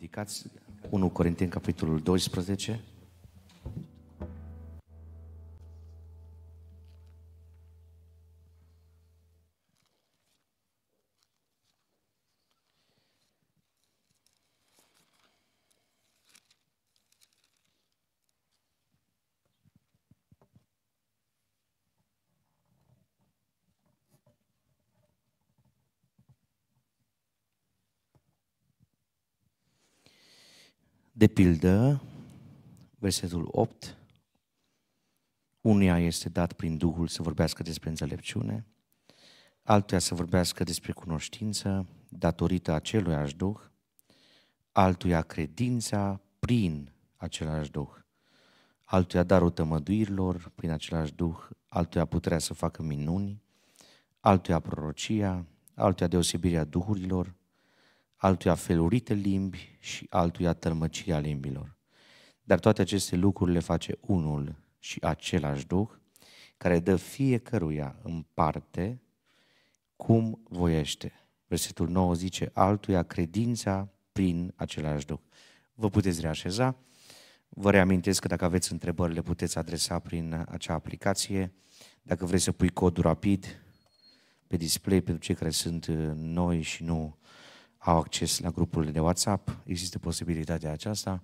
ridicați 1 Corinteni, capitolul 12. De pildă, versetul 8, unia este dat prin Duhul să vorbească despre înțelepciune, altuia să vorbească despre cunoștință, datorită aceluiași Duh, altuia credința prin același Duh, altuia darul tămăduirilor prin același Duh, altuia puterea să facă minuni, altuia prorocia, altuia deosebirea duhurilor, altuia felurite limbi și altuia tălmăcirea limbilor. Dar toate aceste lucruri le face unul și același Duh, care dă fiecăruia în parte cum voiește. Versetul 9 zice, altuia credința prin același Duh. Vă puteți reașeza. Vă reamintesc că dacă aveți întrebări le puteți adresa prin acea aplicație. Dacă vreți să pui codul rapid pe display pentru cei care sunt uh, noi și nu au acces la grupurile de WhatsApp, există posibilitatea aceasta.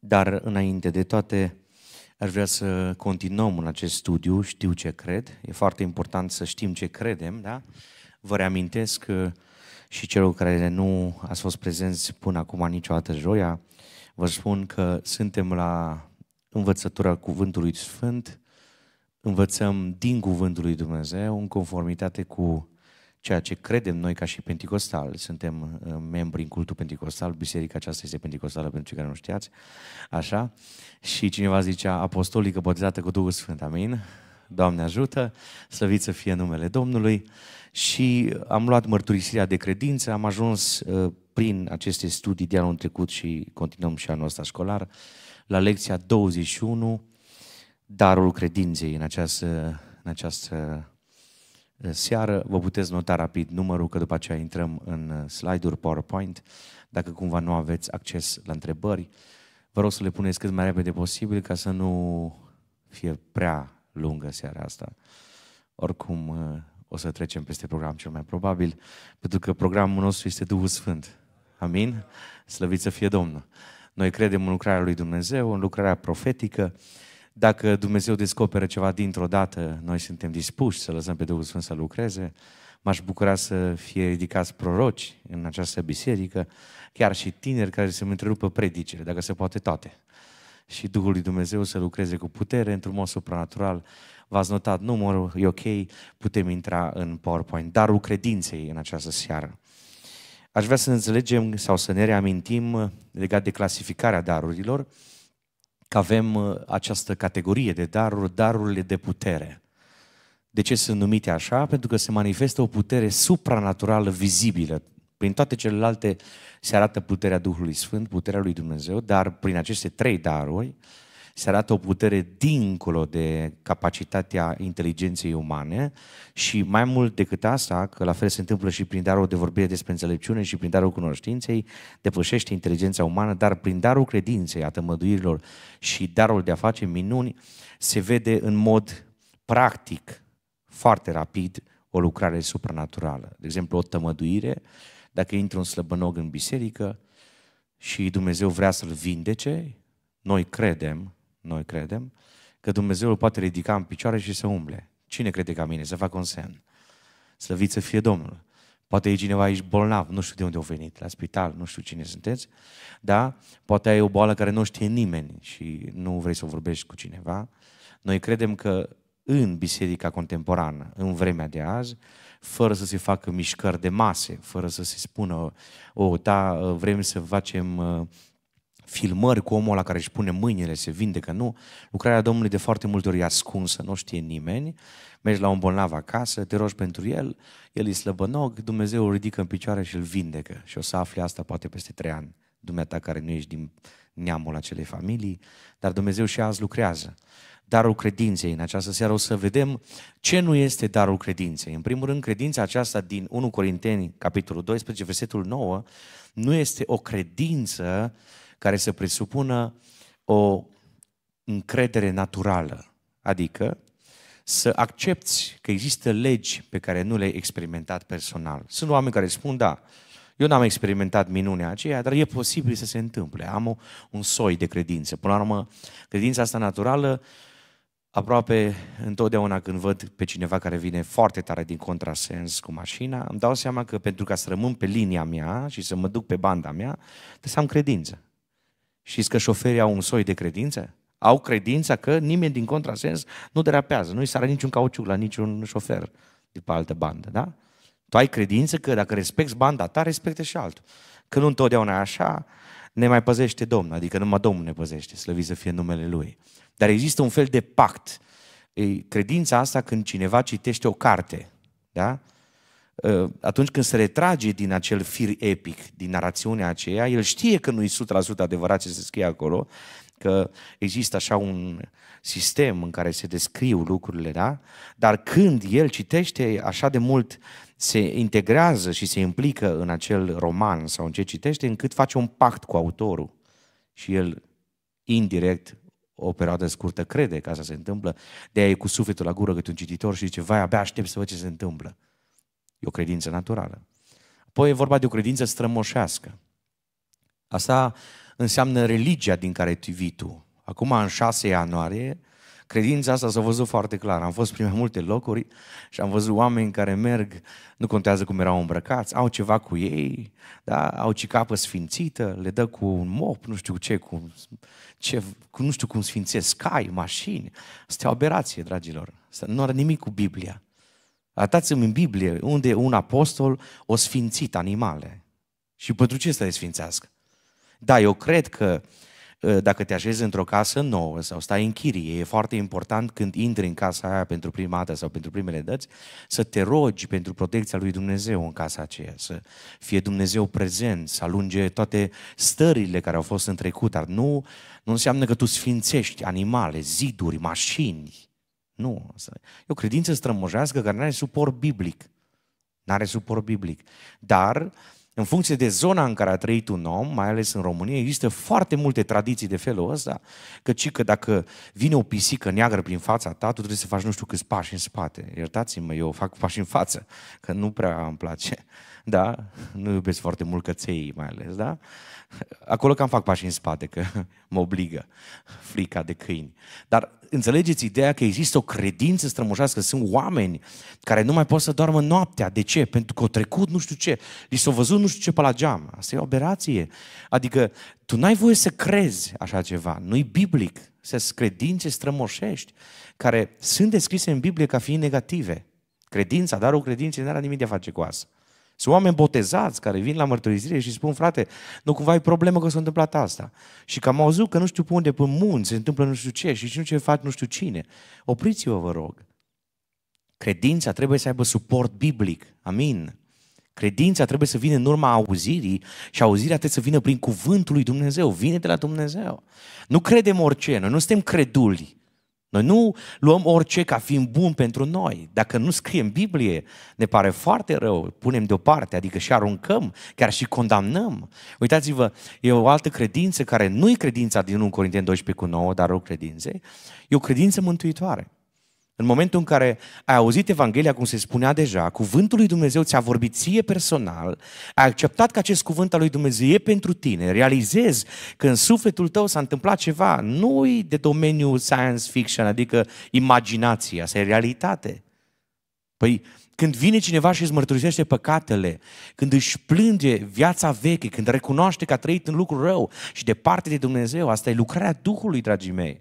Dar înainte de toate, aș vrea să continuăm în acest studiu, știu ce cred, e foarte important să știm ce credem, da? Vă reamintesc că uh, și celor care nu ați fost prezenți până acum niciodată joia, vă spun că suntem la învățătura Cuvântului Sfânt, învățăm din Cuvântul lui Dumnezeu în conformitate cu ceea ce credem noi ca și penticostali, suntem uh, membri în cultul penticostal, biserica aceasta este penticostală pentru cei care nu știați, așa, și cineva zicea apostolică botezată cu Duhul Sfânt, amin? Doamne ajută, slăvit să fie numele Domnului și am luat mărturisirea de credință, am ajuns uh, prin aceste studii de anul trecut și continuăm și anul ăsta școlar, la lecția 21, darul credinței în această, în această seară. Vă puteți nota rapid numărul, că după aceea intrăm în uh, slide-uri PowerPoint. Dacă cumva nu aveți acces la întrebări, vă rog să le puneți cât mai repede posibil ca să nu fie prea lungă seara asta. Oricum, uh, o să trecem peste program cel mai probabil, pentru că programul nostru este Duhul Sfânt. Amin? Slăvit să fie Domnul! Noi credem în lucrarea lui Dumnezeu, în lucrarea profetică, dacă Dumnezeu descoperă ceva dintr-o dată, noi suntem dispuși să lăsăm pe Duhul Sfânt să lucreze. M-aș bucura să fie ridicați proroci în această biserică, chiar și tineri care să-mi întrerupă predicile, dacă se poate toate. Și Duhul lui Dumnezeu să lucreze cu putere într-un mod supranatural. V-ați notat numărul, e ok, putem intra în PowerPoint. Darul credinței în această seară. Aș vrea să înțelegem sau să ne reamintim legat de clasificarea darurilor că avem uh, această categorie de daruri, darurile de putere. De ce sunt numite așa? Pentru că se manifestă o putere supranaturală vizibilă. Prin toate celelalte se arată puterea Duhului Sfânt, puterea lui Dumnezeu, dar prin aceste trei daruri se arată o putere dincolo de capacitatea inteligenței umane și mai mult decât asta, că la fel se întâmplă și prin darul de vorbire despre înțelepciune și prin darul cunoștinței, depășește inteligența umană, dar prin darul credinței, a tămăduirilor și darul de a face minuni, se vede în mod practic, foarte rapid, o lucrare supranaturală. De exemplu, o tămăduire, dacă intră un slăbănog în biserică și Dumnezeu vrea să-l vindece, noi credem noi credem, că Dumnezeu îl poate ridica în picioare și să umble. Cine crede ca mine? Să facă un semn. Slăvit să fie Domnul. Poate e cineva aici bolnav, nu știu de unde au venit, la spital, nu știu cine sunteți, da? Poate ai o boală care nu știe nimeni și nu vrei să vorbești cu cineva. Noi credem că în biserica contemporană, în vremea de azi, fără să se facă mișcări de mase, fără să se spună, o, oh, da, vrem să facem uh, filmări cu omul la care își pune mâinile, se vindecă, nu. Lucrarea Domnului de foarte multe ori e ascunsă, nu știe nimeni. Mergi la un bolnav acasă, te rogi pentru el, el îi slăbănog, Dumnezeu îl ridică în picioare și îl vindecă. Și o să afli asta poate peste trei ani, dumneata care nu ești din neamul acelei familii, dar Dumnezeu și azi lucrează. Darul credinței. În această seară o să vedem ce nu este darul credinței. În primul rând, credința aceasta din 1 Corinteni, capitolul 12, versetul 9, nu este o credință care să presupună o încredere naturală, adică să accepti că există legi pe care nu le-ai experimentat personal. Sunt oameni care spun, da, eu n-am experimentat minunea aceea, dar e posibil să se întâmple. Am o, un soi de credință. Până la urmă, credința asta naturală, aproape întotdeauna când văd pe cineva care vine foarte tare din contrasens cu mașina, îmi dau seama că pentru ca să rămân pe linia mea și să mă duc pe banda mea, trebuie să am credință. Și că șoferii au un soi de credință? Au credința că nimeni din contrasens nu derapează, nu-i sară niciun cauciuc la niciun șofer de pe altă bandă, da? Tu ai credință că dacă respecti banda ta, respecte și altul. Că nu întotdeauna e așa, ne mai păzește Domnul, adică numai Domnul ne păzește, slăvit să fie numele Lui. Dar există un fel de pact. E credința asta când cineva citește o carte, da? Ă, atunci când se retrage din acel fir epic, din narațiunea aceea, el știe că nu e 100% adevărat ce se scrie acolo, că există așa un sistem în care se descriu lucrurile, da? Dar când el citește, așa de mult se integrează și se implică în acel roman sau în ce citește, încât face un pact cu autorul. Și el, indirect, o perioadă scurtă crede că asta se întâmplă, de aia e cu sufletul la gură cât un cititor și zice, vai, abia aștept să văd ce se întâmplă. E o credință naturală. Apoi e vorba de o credință strămoșească. Asta înseamnă religia din care tu vii tu. Acum, în 6 ianuarie, credința asta s-a văzut foarte clar. Am fost prin mai multe locuri și am văzut oameni care merg, nu contează cum erau îmbrăcați, au ceva cu ei, da? au cicapă sfințită, le dă cu un mop, nu știu ce, cu, ce, cu nu știu cum sfințesc cai, mașini. Asta e o aberație, dragilor. Asta nu are nimic cu Biblia. Arătați-mi în Biblie unde un apostol o sfințit animale. Și pentru ce să le sfințească? Da, eu cred că ă, dacă te așezi într-o casă nouă sau stai în chirie, e foarte important când intri în casa aia pentru prima dată sau pentru primele dăți, să te rogi pentru protecția lui Dumnezeu în casa aceea, să fie Dumnezeu prezent, să alunge toate stările care au fost în trecut, dar nu, nu înseamnă că tu sfințești animale, ziduri, mașini, nu. E o credință strămoșească care nu are suport biblic. Nu are suport biblic. Dar, în funcție de zona în care a trăit un om, mai ales în România, există foarte multe tradiții de felul ăsta, căci că dacă vine o pisică neagră prin fața ta, tu trebuie să faci nu știu câți pași în spate. Iertați-mă, eu fac pași în față, că nu prea îmi place. Uh, da, nu iubesc foarte mult căței mai ales, da? Acolo cam fac pași în spate, că mă obligă frica de câini. Dar înțelegeți ideea că există o credință strămoșească, sunt oameni care nu mai pot să doarmă noaptea. De ce? Pentru că au trecut nu știu ce, li s-au văzut nu știu ce pe la geam. Asta e o aberație. Adică tu n-ai voie să crezi așa ceva, nu-i biblic. Sunt credințe strămoșești care sunt descrise în Biblie ca fiind negative. Credința, o credință nu are nimic de a face cu asta. Sunt oameni botezați care vin la mărturisire și spun, frate, nu cumva ai problemă că s-a întâmplat asta. Și că am auzit că nu știu pe unde, pe munți, se întâmplă nu știu ce și nu ce fac nu știu cine. Opriți-vă, vă rog. Credința trebuie să aibă suport biblic. Amin. Credința trebuie să vină în urma auzirii și auzirea trebuie să vină prin cuvântul lui Dumnezeu. Vine de la Dumnezeu. Nu credem orice, noi nu suntem creduli. Noi nu luăm orice ca fiind bun pentru noi. Dacă nu scriem Biblie, ne pare foarte rău, punem deoparte, adică și aruncăm, chiar și condamnăm. Uitați-vă, e o altă credință care nu e credința din 1 Corinteni 12 cu 9, dar o credință, e o credință mântuitoare. În momentul în care ai auzit Evanghelia, cum se spunea deja, cuvântul lui Dumnezeu ți-a vorbit ție personal, ai acceptat că acest cuvânt al lui Dumnezeu e pentru tine, realizezi că în sufletul tău s-a întâmplat ceva, nu e de domeniul science fiction, adică imaginația, asta e realitate. Păi când vine cineva și îți mărturisește păcatele, când își plânge viața veche, când recunoaște că a trăit în lucru rău și departe de Dumnezeu, asta e lucrarea Duhului, dragii mei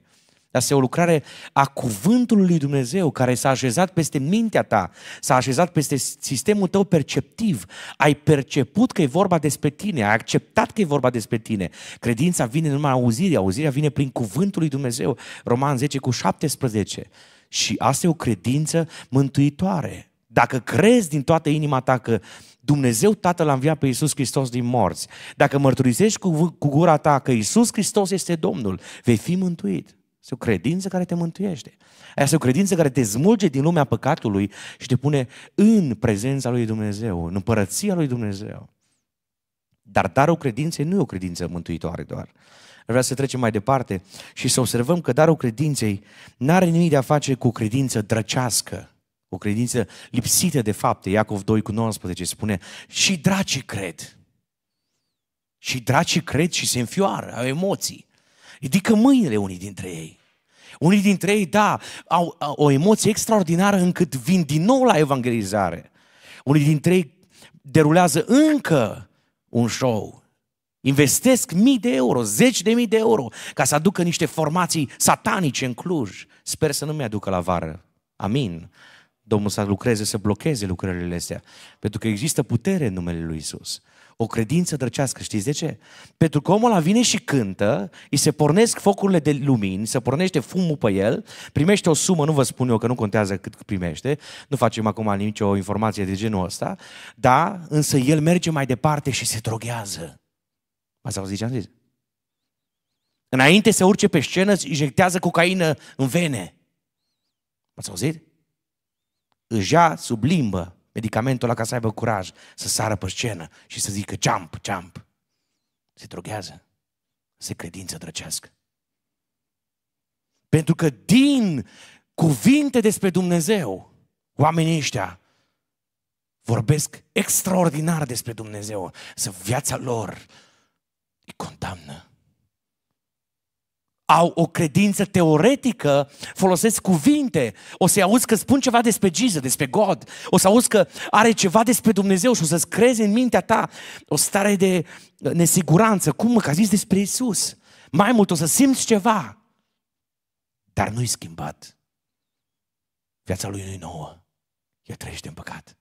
dar este o lucrare a cuvântului lui Dumnezeu care s-a așezat peste mintea ta, s-a așezat peste sistemul tău perceptiv. Ai perceput că e vorba despre tine, ai acceptat că e vorba despre tine. Credința vine numai auzirea, auzirea vine prin cuvântul lui Dumnezeu. Roman 10 cu 17. Și asta e o credință mântuitoare. Dacă crezi din toată inima ta că Dumnezeu Tatăl a înviat pe Iisus Hristos din morți, dacă mărturisești cu, cu gura ta că Iisus Hristos este Domnul, vei fi mântuit. Este o credință care te mântuiește. Este o credință care te smulge din lumea păcatului și te pune în prezența lui Dumnezeu, în împărăția lui Dumnezeu. Dar darul credinței nu e o credință mântuitoare doar. Vreau să trecem mai departe și să observăm că darul credinței nu are nimic de a face cu o credință drăcească, o credință lipsită de fapte. Iacov 2 cu 19 spune, și dracii cred. Și dracii cred și se înfioară, au emoții. Ridică mâinile unii dintre ei. Unii dintre ei, da, au, au o emoție extraordinară încât vin din nou la evangelizare. Unii dintre ei derulează încă un show. Investesc mii de euro, zeci de mii de euro ca să aducă niște formații satanice în Cluj. Sper să nu mi-aducă la vară. Amin. Domnul să lucreze, să blocheze lucrările astea. Pentru că există putere în numele Lui Isus o credință drăcească. Știți de ce? Pentru că omul ăla vine și cântă, îi se pornesc focurile de lumini, se pornește fumul pe el, primește o sumă, nu vă spun eu că nu contează cât primește, nu facem acum nicio informație de genul ăsta, da, însă el merge mai departe și se droghează. Ați auzit ce am zis? Înainte să urce pe scenă, își injectează cocaină în vene. Ați auzit? Își ia sub limbă medicamentul ăla ca să aibă curaj, să sară pe scenă și să zică ceamp, ceamp. Se droghează. Se credință drăcească. Pentru că din cuvinte despre Dumnezeu, oamenii ăștia vorbesc extraordinar despre Dumnezeu, să viața lor îi condamnă au o credință teoretică, folosesc cuvinte. O să-i auzi că spun ceva despre Jesus, despre God. O să auzi că are ceva despre Dumnezeu și o să-ți crezi în mintea ta o stare de uh, nesiguranță. Cum? Că a zis despre Isus. Mai mult o să simți ceva. Dar nu-i schimbat. Viața lui nu e nouă. El trăiește în păcat.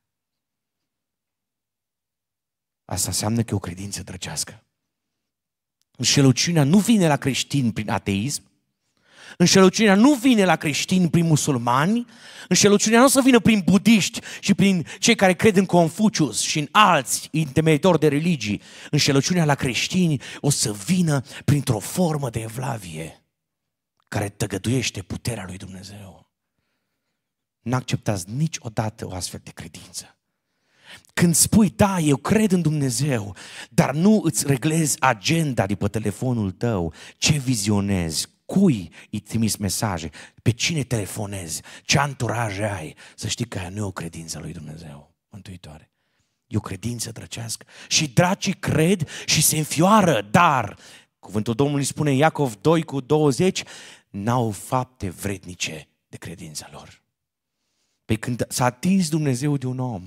Asta înseamnă că e o credință drăcească. Înșelăciunea nu vine la creștini prin ateism, Înșelăciunea nu vine la creștini prin musulmani, înșelăciunea nu o să vină prin budiști și prin cei care cred în Confucius și în alți întemeitori de religii. Înșelăciunea la creștini o să vină printr-o formă de evlavie care tăgăduiește puterea lui Dumnezeu. N-acceptați niciodată o astfel de credință. Când spui, da, eu cred în Dumnezeu, dar nu îți reglezi agenda de pe telefonul tău, ce vizionezi, cui îi trimiți mesaje, pe cine telefonezi, ce anturaj ai, să știi că nu e o credință lui Dumnezeu, mântuitoare. E o credință drăcească. Și dracii cred și se înfioară, dar, cuvântul Domnului spune Iacov 2 cu 20, n-au fapte vrednice de credința lor. Pe păi când s-a atins Dumnezeu de un om,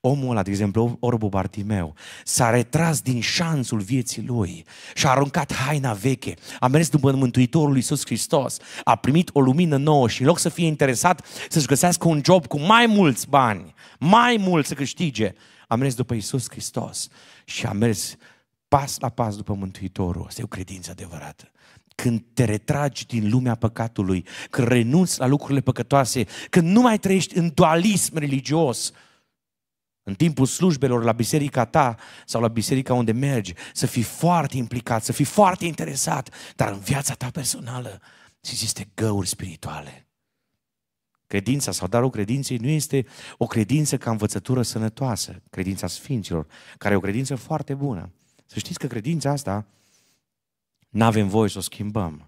omul ăla, de exemplu, orbu Bartimeu, s-a retras din șansul vieții lui și a aruncat haina veche, a mers după Mântuitorul Iisus Hristos, a primit o lumină nouă și în loc să fie interesat să-și găsească un job cu mai mulți bani, mai mult să câștige, a mers după Iisus Hristos și a mers pas la pas după Mântuitorul. Asta e o credință adevărată când te retragi din lumea păcatului, când renunți la lucrurile păcătoase, când nu mai trăiești în dualism religios, în timpul slujbelor la biserica ta sau la biserica unde mergi, să fii foarte implicat, să fii foarte interesat, dar în viața ta personală să existe găuri spirituale. Credința sau darul credinței nu este o credință ca învățătură sănătoasă, credința sfinților, care e o credință foarte bună. Să știți că credința asta N-avem voie să o schimbăm.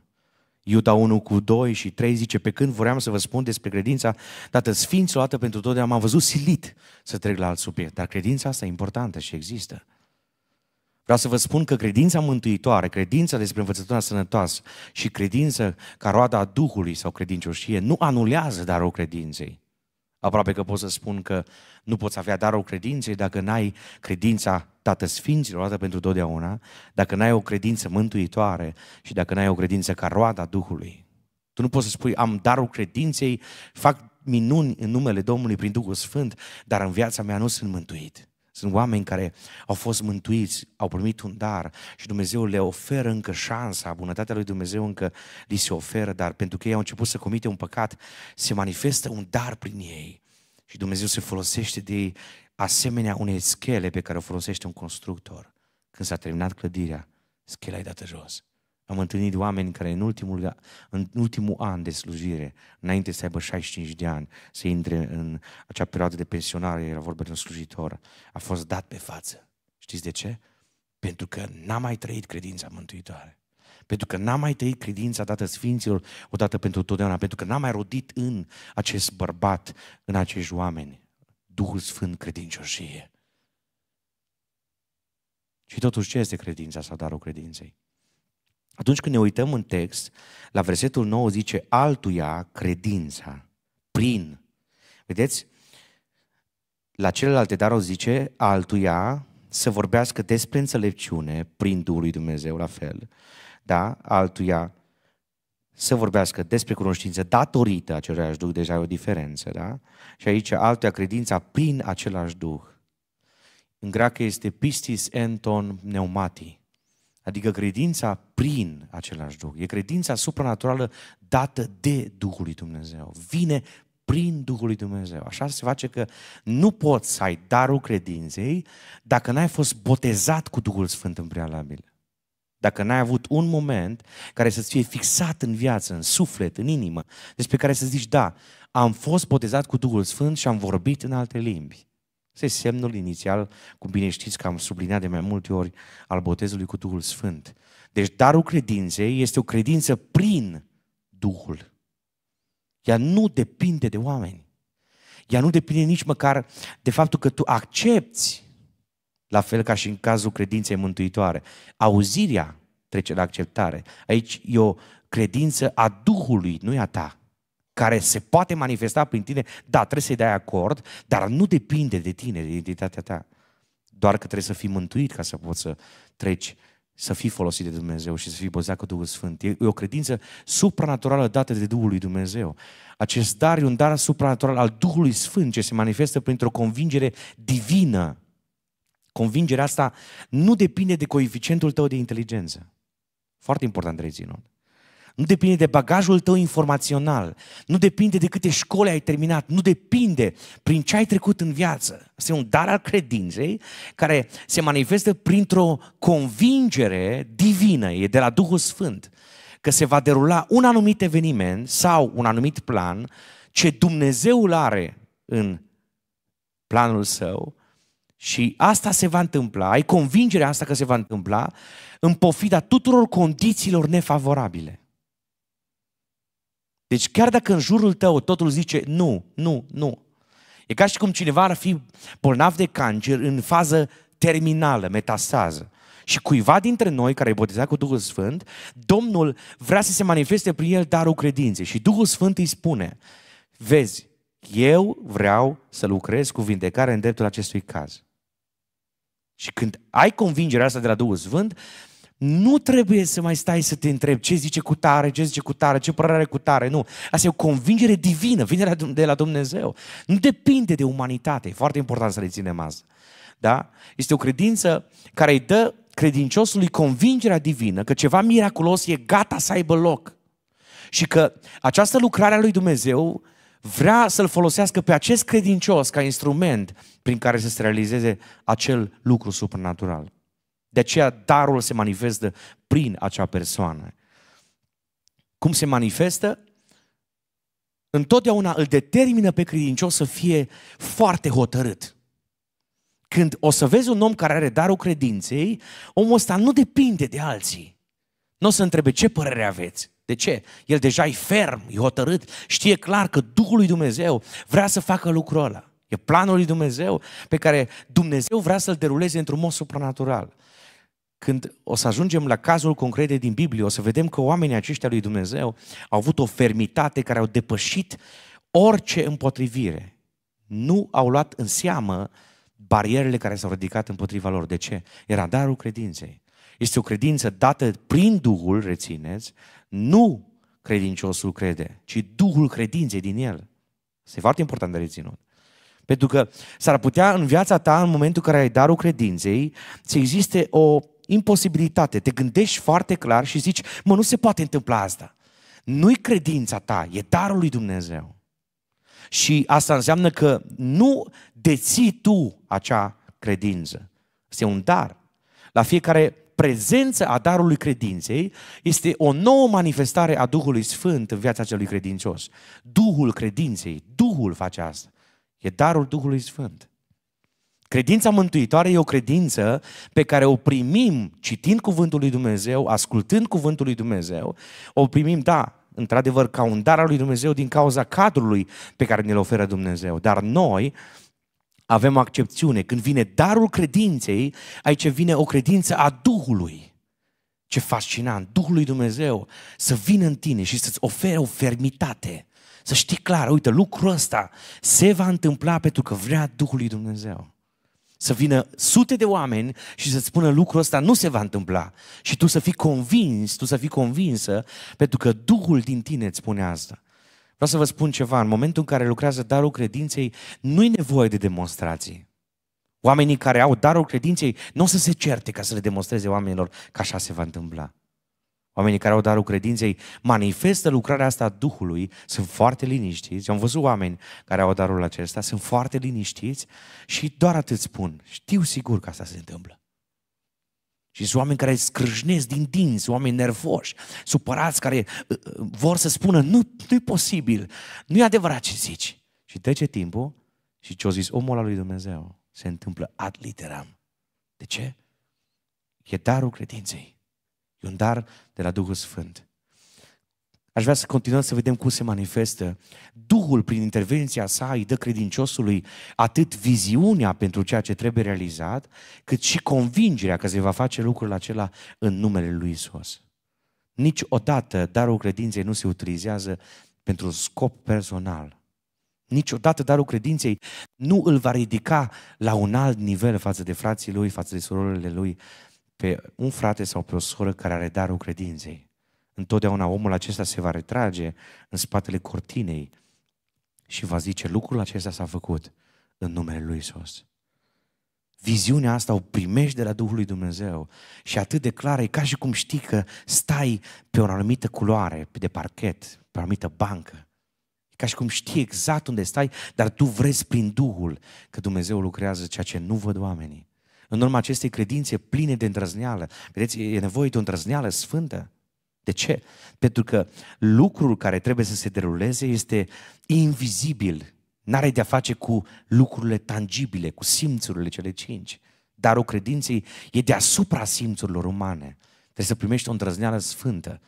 Iuda 1 cu 2 și 3 zice, pe când voiam să vă spun despre credința, dată sfinți o dată pentru totdeauna, am văzut silit să trec la alt subiect. Dar credința asta e importantă și există. Vreau să vă spun că credința mântuitoare, credința despre învățătura sănătoasă și credința ca roada a Duhului sau credincioșie nu anulează darul credinței. Aproape că pot să spun că nu poți avea darul credinței dacă n-ai credința Tată Sfinților, odată pentru totdeauna, dacă n-ai o credință mântuitoare și dacă n-ai o credință ca roada Duhului. Tu nu poți să spui, am darul credinței, fac minuni în numele Domnului prin Duhul Sfânt, dar în viața mea nu sunt mântuit. Sunt oameni care au fost mântuiți, au primit un dar și Dumnezeu le oferă încă șansa, bunătatea lui Dumnezeu încă li se oferă, dar pentru că ei au început să comite un păcat, se manifestă un dar prin ei. Și Dumnezeu se folosește de ei asemenea unei schele pe care o folosește un constructor. Când s-a terminat clădirea, schela e dată jos. Am întâlnit oameni care în ultimul, în ultimul an de slujire, înainte să aibă 65 de ani, să intre în acea perioadă de pensionare, era vorba de un slujitor, a fost dat pe față. Știți de ce? Pentru că n-a mai trăit credința mântuitoare. Pentru că n-a mai trăit credința dată sfinților odată pentru totdeauna. Pentru că n-a mai rodit în acest bărbat, în acești oameni, Duhul Sfânt credincioșie. Și totuși ce este credința sau darul credinței? Atunci când ne uităm în text, la versetul 9 zice altuia credința, prin. Vedeți? La celelalte dar o zice altuia să vorbească despre înțelepciune prin Duhul lui Dumnezeu, la fel. Da? Altuia să vorbească despre cunoștință datorită aceluiași Duh, deja e o diferență, da? Și aici altuia credința prin același Duh. În greacă este pistis enton pneumatii. Adică credința prin același Duh. E credința supranaturală dată de Duhul lui Dumnezeu. Vine prin Duhul lui Dumnezeu. Așa se face că nu poți să ai darul credinței dacă n-ai fost botezat cu Duhul Sfânt în prealabil. Dacă n-ai avut un moment care să-ți fie fixat în viață, în suflet, în inimă, despre care să zici, da, am fost botezat cu Duhul Sfânt și am vorbit în alte limbi. Este semnul inițial, cum bine știți că am subliniat de mai multe ori, al botezului cu Duhul Sfânt. Deci darul credinței este o credință prin Duhul. Ea nu depinde de oameni. Ea nu depinde nici măcar de faptul că tu accepti, la fel ca și în cazul credinței mântuitoare. Auzirea trece la acceptare. Aici e o credință a Duhului, nu e a ta care se poate manifesta prin tine, da, trebuie să-i dai acord, dar nu depinde de tine, de identitatea ta. Doar că trebuie să fii mântuit ca să poți să treci, să fii folosit de Dumnezeu și să fii bozat cu Duhul Sfânt. E o credință supranaturală dată de Duhul lui Dumnezeu. Acest dar e un dar supranatural al Duhului Sfânt ce se manifestă printr-o convingere divină. Convingerea asta nu depinde de coeficientul tău de inteligență. Foarte important de reținut nu depinde de bagajul tău informațional, nu depinde de câte școli ai terminat, nu depinde prin ce ai trecut în viață. Este un dar al credinței care se manifestă printr-o convingere divină, e de la Duhul Sfânt, că se va derula un anumit eveniment sau un anumit plan ce Dumnezeul are în planul său și asta se va întâmpla, ai convingerea asta că se va întâmpla în pofida tuturor condițiilor nefavorabile. Deci chiar dacă în jurul tău totul zice nu, nu, nu, e ca și cum cineva ar fi bolnav de cancer în fază terminală, metastază. Și cuiva dintre noi care e botezat cu Duhul Sfânt, Domnul vrea să se manifeste prin el darul credinței. Și Duhul Sfânt îi spune, vezi, eu vreau să lucrez cu vindecare în dreptul acestui caz. Și când ai convingerea asta de la Duhul Sfânt, nu trebuie să mai stai să te întrebi ce zice cu tare, ce zice cu tare, ce părere cu tare. Nu. Asta e o convingere divină, vine de la Dumnezeu. Nu depinde de umanitate. E foarte important să reținem asta. Da? Este o credință care îi dă credinciosului convingerea divină că ceva miraculos e gata să aibă loc. Și că această lucrare a lui Dumnezeu vrea să-l folosească pe acest credincios ca instrument prin care să se realizeze acel lucru supranatural. De aceea darul se manifestă prin acea persoană. Cum se manifestă? Întotdeauna îl determină pe credincios să fie foarte hotărât. Când o să vezi un om care are darul credinței, omul ăsta nu depinde de alții. Nu o să întrebe ce părere aveți. De ce? El deja e ferm, e hotărât, știe clar că Duhul lui Dumnezeu vrea să facă lucrul ăla. E planul lui Dumnezeu pe care Dumnezeu vrea să-l deruleze într-un mod supranatural când o să ajungem la cazul concrete din Biblie, o să vedem că oamenii aceștia lui Dumnezeu au avut o fermitate care au depășit orice împotrivire. Nu au luat în seamă barierele care s-au ridicat împotriva lor. De ce? Era darul credinței. Este o credință dată prin Duhul, rețineți, nu credinciosul crede, ci Duhul credinței din el. Este foarte important de reținut. Pentru că s-ar putea în viața ta, în momentul în care ai darul credinței, să existe o imposibilitate. Te gândești foarte clar și zici, mă, nu se poate întâmpla asta. Nu-i credința ta, e darul lui Dumnezeu. Și asta înseamnă că nu deții tu acea credință. Este un dar. La fiecare prezență a darului credinței este o nouă manifestare a Duhului Sfânt în viața celui credincios. Duhul credinței, Duhul face asta. E darul Duhului Sfânt. Credința mântuitoare e o credință pe care o primim citind Cuvântul lui Dumnezeu, ascultând Cuvântul lui Dumnezeu, o primim, da, într-adevăr, ca un dar al lui Dumnezeu din cauza cadrului pe care ne-l oferă Dumnezeu. Dar noi avem o accepțiune. Când vine darul credinței, aici vine o credință a Duhului. Ce fascinant! Duhul lui Dumnezeu să vină în tine și să-ți ofere o fermitate. Să știi clar, uite, lucrul ăsta se va întâmpla pentru că vrea Duhul lui Dumnezeu. Să vină sute de oameni și să spună lucrul ăsta nu se va întâmpla. Și tu să fii convins, tu să fii convinsă, pentru că Duhul din tine îți spune asta. Vreau să vă spun ceva, în momentul în care lucrează darul credinței, nu-i nevoie de demonstrații. Oamenii care au darul credinței nu o să se certe ca să le demonstreze oamenilor că așa se va întâmpla. Oamenii care au darul credinței manifestă lucrarea asta a Duhului, sunt foarte liniștiți. am văzut oameni care au darul acesta, sunt foarte liniștiți și doar atât spun, știu sigur că asta se întâmplă. Și sunt oameni care scrâșnesc din dinți, oameni nervoși, supărați, care uh, uh, vor să spună, nu, nu e posibil, nu e adevărat ce zici. Și trece timpul și ce-o zis omul al lui Dumnezeu se întâmplă ad literam. De ce? E darul credinței. E un dar de la Duhul Sfânt. Aș vrea să continuăm să vedem cum se manifestă. Duhul, prin intervenția sa, îi dă credinciosului atât viziunea pentru ceea ce trebuie realizat, cât și convingerea că se va face lucrul acela în numele lui Isus. Niciodată darul credinței nu se utilizează pentru un scop personal. Niciodată darul credinței nu îl va ridica la un alt nivel față de frații lui, față de surorile lui, pe un frate sau pe o soră care are darul credinței. Întotdeauna omul acesta se va retrage în spatele cortinei și va zice lucrul acesta s-a făcut în numele lui Isus. Viziunea asta o primești de la Duhul lui Dumnezeu și atât de clară e ca și cum știi că stai pe o anumită culoare de parchet, pe o anumită bancă. E ca și cum știi exact unde stai, dar tu vrei prin Duhul că Dumnezeu lucrează ceea ce nu văd oamenii în urma acestei credințe pline de îndrăzneală. Vedeți, e nevoie de o îndrăzneală sfântă. De ce? Pentru că lucrul care trebuie să se deruleze este invizibil. N-are de-a face cu lucrurile tangibile, cu simțurile cele cinci. Dar o credință e deasupra simțurilor umane. Trebuie să primești o îndrăzneală sfântă.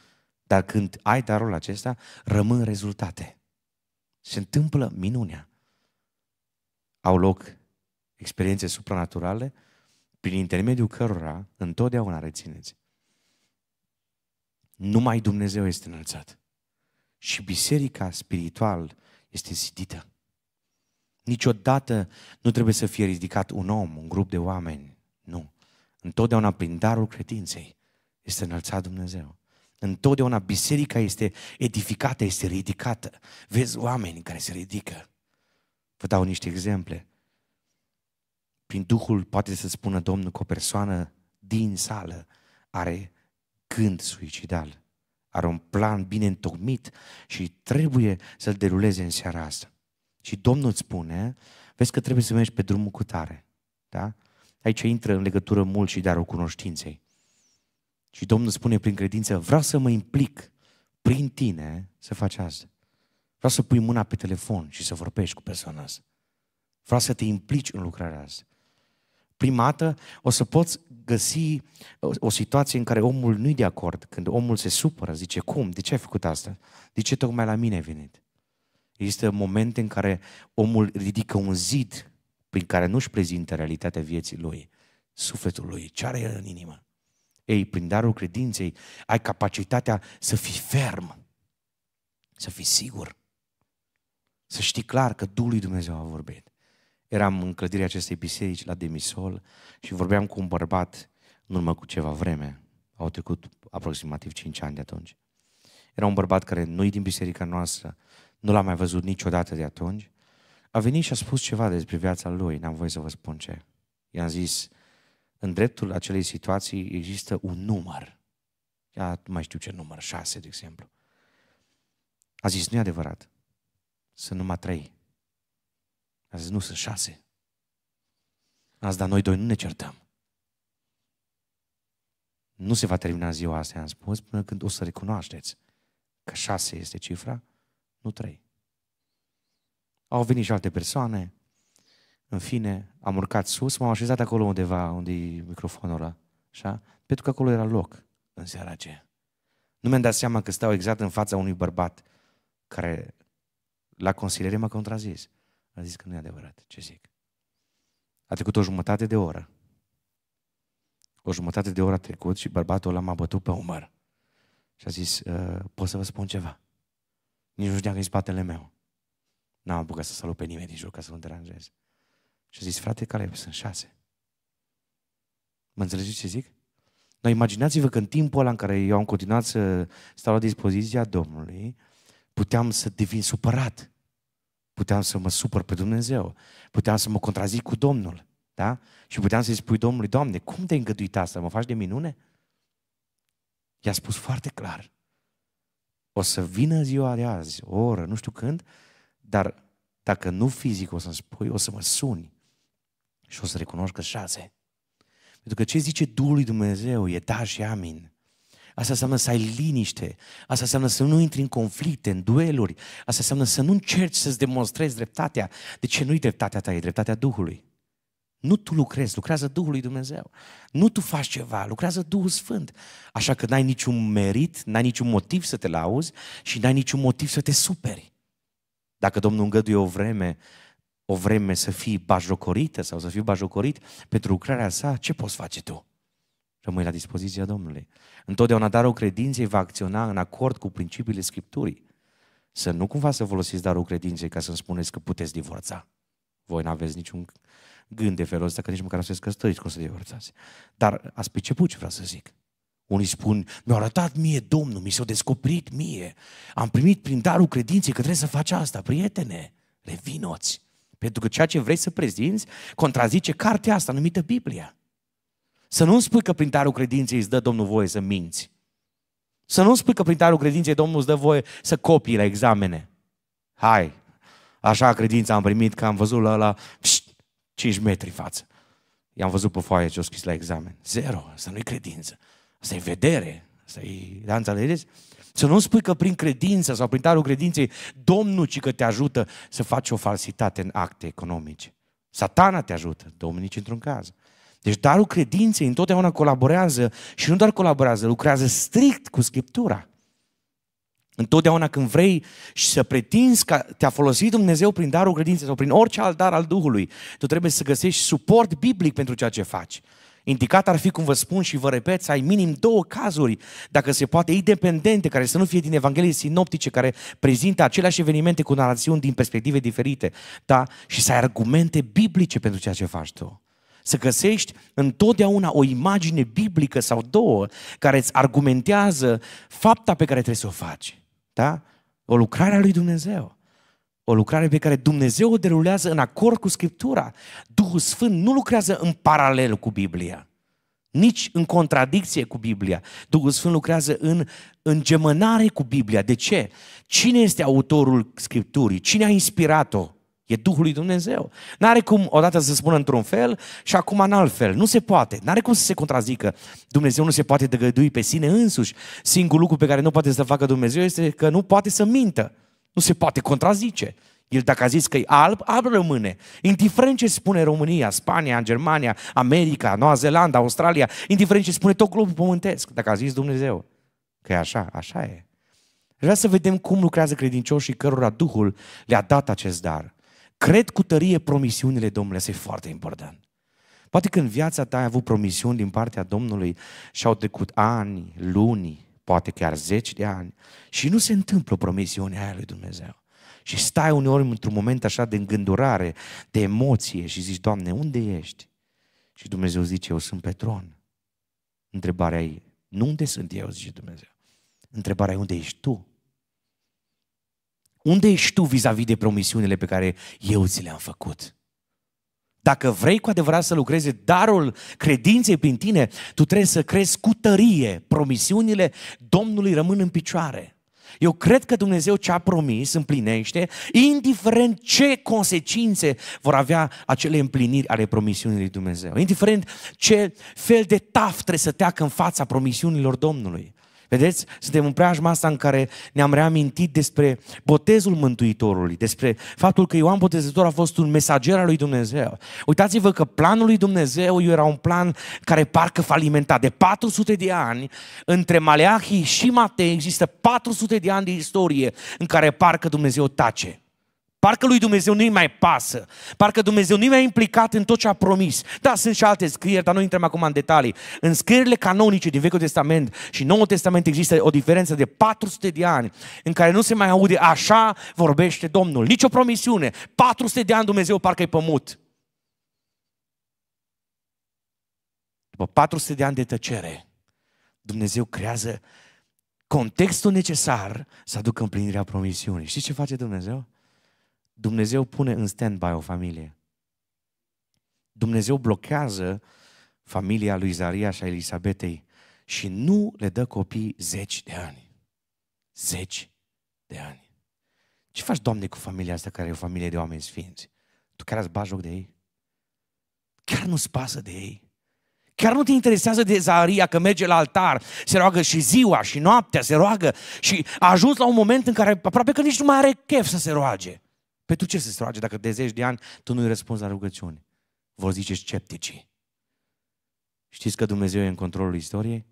Dar când ai darul acesta, rămân rezultate. Se întâmplă minunea. Au loc experiențe supranaturale, prin intermediul cărora întotdeauna rețineți. Numai Dumnezeu este înălțat. Și biserica spiritual este zidită. Niciodată nu trebuie să fie ridicat un om, un grup de oameni. Nu. Întotdeauna prin darul credinței este înălțat Dumnezeu. Întotdeauna biserica este edificată, este ridicată. Vezi oameni care se ridică. Vă dau niște exemple prin Duhul poate să spună Domnul că o persoană din sală are gând suicidal, are un plan bine întocmit și trebuie să-l deruleze în seara asta. Și Domnul spune, vezi că trebuie să mergi pe drumul cu tare. Da? Aici intră în legătură mult și darul cunoștinței. Și Domnul spune prin credință, vreau să mă implic prin tine să faci asta. Vreau să pui mâna pe telefon și să vorbești cu persoana asta. Vreau să te implici în lucrarea asta primată o să poți găsi o, o situație în care omul nu-i de acord, când omul se supără, zice, cum, de ce ai făcut asta? De ce tocmai la mine ai venit? Există momente în care omul ridică un zid prin care nu-și prezintă realitatea vieții lui, sufletul lui, ce are el în inimă. Ei, prin darul credinței, ai capacitatea să fii ferm, să fii sigur, să știi clar că Duhul lui Dumnezeu a vorbit eram în clădirea acestei biserici la Demisol și vorbeam cu un bărbat în urmă cu ceva vreme. Au trecut aproximativ 5 ani de atunci. Era un bărbat care nu din biserica noastră, nu l-am mai văzut niciodată de atunci. A venit și a spus ceva despre viața lui, n-am voie să vă spun ce. I-am zis, în dreptul acelei situații există un număr. Ia, nu mai știu ce număr, șase, de exemplu. A zis, nu e adevărat. Sunt numai trei. A zis, nu, sunt șase. Azi, dar noi doi nu ne certăm. Nu se va termina ziua asta, am spus, până când o să recunoașteți că șase este cifra, nu trei. Au venit și alte persoane, în fine, am urcat sus, m-am așezat acolo undeva, unde e microfonul ăla, așa? Pentru că acolo era loc în seara aceea. Nu mi-am dat seama că stau exact în fața unui bărbat care la consiliere m-a contrazis a zis că nu e adevărat. Ce zic? A trecut o jumătate de oră. O jumătate de oră a trecut și bărbatul ăla m-a bătut pe umăr. Și a zis, ă, pot să vă spun ceva? Nici nu știam că e spatele meu. N-am apucat să salut pe nimeni din jur ca să nu deranjez. Și a zis, frate care sunt șase. Mă înțelegeți ce zic? Dar imaginați-vă că în timpul ăla în care eu am continuat să stau la dispoziția Domnului, puteam să devin supărat puteam să mă supăr pe Dumnezeu, puteam să mă contrazic cu Domnul, da? Și puteam să-i spui Domnului, Doamne, cum te-ai îngăduit asta? Mă faci de minune? I-a spus foarte clar. O să vină ziua de azi, o oră, nu știu când, dar dacă nu fizic o să-mi spui, o să mă suni și o să recunoști că șase. Pentru că ce zice Duhul lui Dumnezeu e da și amin. Asta înseamnă să ai liniște. Asta înseamnă să nu intri în conflicte, în dueluri. Asta înseamnă să nu încerci să-ți demonstrezi dreptatea. De ce nu-i dreptatea ta, e dreptatea Duhului. Nu tu lucrezi, lucrează Duhul lui Dumnezeu. Nu tu faci ceva, lucrează Duhul Sfânt. Așa că n-ai niciun merit, n-ai niciun motiv să te lauzi și n-ai niciun motiv să te superi. Dacă Domnul îngăduie o vreme, o vreme să fii bajocorită sau să fii bajocorit pentru lucrarea sa, ce poți face tu? Rămâi la dispoziția Domnului. Întotdeauna darul credinței va acționa în acord cu principiile Scripturii. Să nu cumva să folosiți darul credinței ca să-mi spuneți că puteți divorța. Voi nu aveți niciun gând de felul ăsta, că nici măcar nu sunteți căsătoriți cum să divorțați. Dar ați priceput ce vreau să zic. Unii spun, mi-a arătat mie Domnul, mi s-a descoperit mie. Am primit prin darul credinței că trebuie să faci asta. Prietene, revinoți. Pentru că ceea ce vrei să prezinți contrazice cartea asta numită Biblia. Să nu spui că prin tarul credinței îți dă Domnul voie să minți. Să nu spui că prin tarul credinței Domnul îți dă voie să copii la examene. Hai, așa credința am primit că am văzut la, la 5 metri față. I-am văzut pe foaie ce au scris la examen. Zero, Să nu-i credință. să e vedere. să e, da, înțelegeți? Să nu spui că prin credință sau prin tarul credinței Domnul ci că te ajută să faci o falsitate în acte economice. Satana te ajută, Domnul nici într-un caz. Deci darul credinței întotdeauna colaborează și nu doar colaborează, lucrează strict cu Scriptura. Întotdeauna când vrei și să pretinzi că te-a folosit Dumnezeu prin darul credinței sau prin orice alt dar al Duhului, tu trebuie să găsești suport biblic pentru ceea ce faci. Indicat ar fi, cum vă spun și vă repet, să ai minim două cazuri, dacă se poate, independente, care să nu fie din Evanghelie sinoptice, care prezintă aceleași evenimente cu narațiuni din perspective diferite, da? și să ai argumente biblice pentru ceea ce faci tu să găsești întotdeauna o imagine biblică sau două care îți argumentează fapta pe care trebuie să o faci. Da? O lucrare a lui Dumnezeu. O lucrare pe care Dumnezeu o derulează în acord cu Scriptura. Duhul Sfânt nu lucrează în paralel cu Biblia, nici în contradicție cu Biblia. Duhul Sfânt lucrează în îngemănare cu Biblia. De ce? Cine este autorul Scripturii? Cine a inspirat-o? E Duhul lui Dumnezeu. N-are cum odată să se spună într-un fel și acum în alt fel. Nu se poate. N-are cum să se contrazică. Dumnezeu nu se poate dăgădui pe sine însuși. Singurul lucru pe care nu poate să facă Dumnezeu este că nu poate să mintă. Nu se poate contrazice. El dacă a zis că e alb, alb rămâne. Indiferent ce spune România, Spania, Germania, America, Noua Zeelandă, Australia, indiferent ce spune tot globul pământesc, dacă a zis Dumnezeu că e așa, așa e. Vreau să vedem cum lucrează credincioșii cărora Duhul le-a dat acest dar. Cred cu tărie promisiunile Domnului, asta e foarte important. Poate că în viața ta ai avut promisiuni din partea Domnului și au trecut ani, luni, poate chiar zeci de ani și nu se întâmplă promisiunea aia lui Dumnezeu. Și stai uneori într-un moment așa de îngândurare, de emoție și zici, Doamne, unde ești? Și Dumnezeu zice, eu sunt pe tron. Întrebarea e, nu unde sunt eu, zice Dumnezeu. Întrebarea e, unde ești tu? Unde ești tu vis-a-vis de promisiunile pe care eu ți le-am făcut? Dacă vrei cu adevărat să lucreze darul credinței prin tine, tu trebuie să crezi cu tărie. Promisiunile Domnului rămân în picioare. Eu cred că Dumnezeu ce a promis împlinește, indiferent ce consecințe vor avea acele împliniri ale promisiunilor lui Dumnezeu. Indiferent ce fel de taf trebuie să teacă în fața promisiunilor Domnului. Vedeți? Suntem în preajma asta în care ne-am reamintit despre botezul Mântuitorului, despre faptul că Ioan Botezător a fost un mesager al lui Dumnezeu. Uitați-vă că planul lui Dumnezeu era un plan care parcă falimenta. De 400 de ani, între Maleahii și Matei există 400 de ani de istorie în care parcă Dumnezeu tace. Parcă lui Dumnezeu nu-i mai pasă. Parcă Dumnezeu nu-i mai implicat în tot ce a promis. Da, sunt și alte scrieri, dar noi intrăm acum în detalii. În scrierile canonice din Vechiul Testament și Noul Testament există o diferență de 400 de ani în care nu se mai aude așa vorbește Domnul. Nici o promisiune. 400 de ani Dumnezeu parcă e pământ. După 400 de ani de tăcere, Dumnezeu creează contextul necesar să aducă împlinirea promisiunii. Știți ce face Dumnezeu? Dumnezeu pune în stand-by o familie. Dumnezeu blochează familia lui Zaria și a Elisabetei și nu le dă copii zeci de ani. Zeci de ani. Ce faci, Doamne, cu familia asta care e o familie de oameni sfinți? Tu chiar îți joc de ei? Chiar nu-ți pasă de ei? Chiar nu te interesează de Zaria că merge la altar, se roagă și ziua și noaptea, se roagă și a ajuns la un moment în care aproape că nici nu mai are chef să se roage. Pentru păi ce se roage dacă de zeci de ani tu nu-i răspunzi la rugăciune? Vor zice scepticii. Știți că Dumnezeu e în controlul istoriei?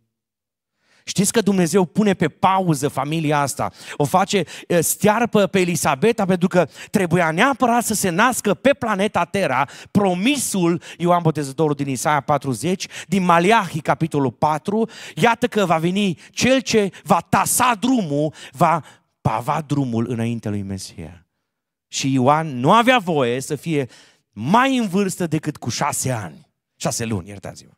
Știți că Dumnezeu pune pe pauză familia asta, o face stearpă pe Elisabeta pentru că trebuia neapărat să se nască pe planeta Terra promisul Ioan Botezătorul din Isaia 40, din Maliahi capitolul 4, iată că va veni cel ce va tasa drumul, va pava drumul înaintea lui Mesia și Ioan nu avea voie să fie mai în vârstă decât cu șase ani. Șase luni, iertați-vă.